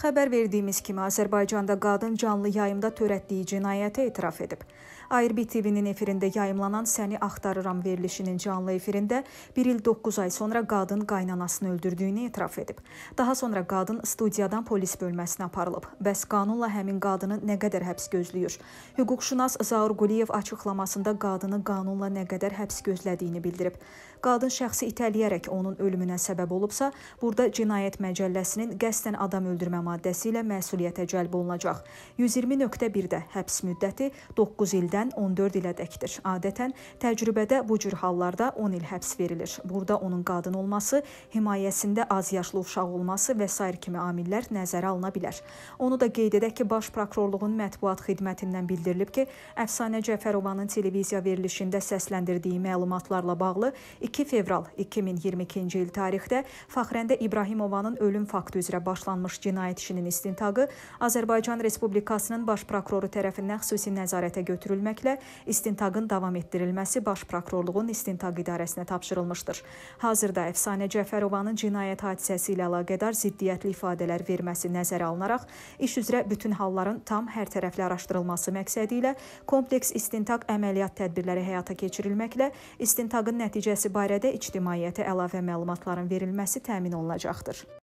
Xəbər verdiyimiz kimi Azərbaycanda qadın canlı yayımda törətdiyi cinayətə etiraf edib. ARB TV-nin efirində yayımlanan Səni axtarıram verilişinin canlı efirində 1 il 9 ay sonra qadın qaynanasını öldürdüyünü etiraf edib. Daha sonra qadın studiyadan polis bölməsinə aparılıb. Bəs qanunla həmin qadını nə qədər həbs gözləyir? Hüquqşünas Zaur Quliyev açıqlamasında qadını qanunla nə qədər həbs gözlədiyini bildirib. Qadın şəxsi itələyərək onun ölümünə səbəb olubsa, burada cinayət məcəlləsinin qəsdən adam öldürmə maddəsi ilə məsuliyyətə cəlb olunacaq. 120.1-də həbs müddəti 9 ildən 5-dən 14 ilədəkdir. Adətən təcrübədə bu cür hallarda 10 il həbs verilir. Burada onun qadın olması, himayəsində az yaşlı uşaq olması və s. kimi amillər nəzərə alına bilər. Onu da qeyd edək ki, Baş prokurorluğun mətbuat xidmətindən bildirilib ki, Əfsanə Cəfərovanın televiziya verilişində səsləndirdiyi məlumatlarla bağlı 2 fevral 2022-ci il tarixdə Fəxrəndə İbrahimovanın ölüm faktı üzrə başlanmış cinayət işinin istintaqı Azərbaycan Respublikasının Baş prokuroru tərəfindən xüsusi nəzarətə götürülməsi edilməklə istintaqın davam etdirilməsi Baş Prokurorluğun İstintaq İdarəsinə tapşırılmışdır. Hazırda Əfsanə Cəfərovanın cinayət hadisəsi ilə əlaqədar ziddiyyətli ifadələr verməsi nəzərə alınaraq iş üzrə bütün halların tam hərtərəfli araşdırılması məqsədi ilə kompleks istintaq əməliyyat tədbirləri həyata keçirilməklə istintaqın nəticəsi barədə ictimaiyyətə əlavə məlumatların verilməsi təmin olunacaqdır.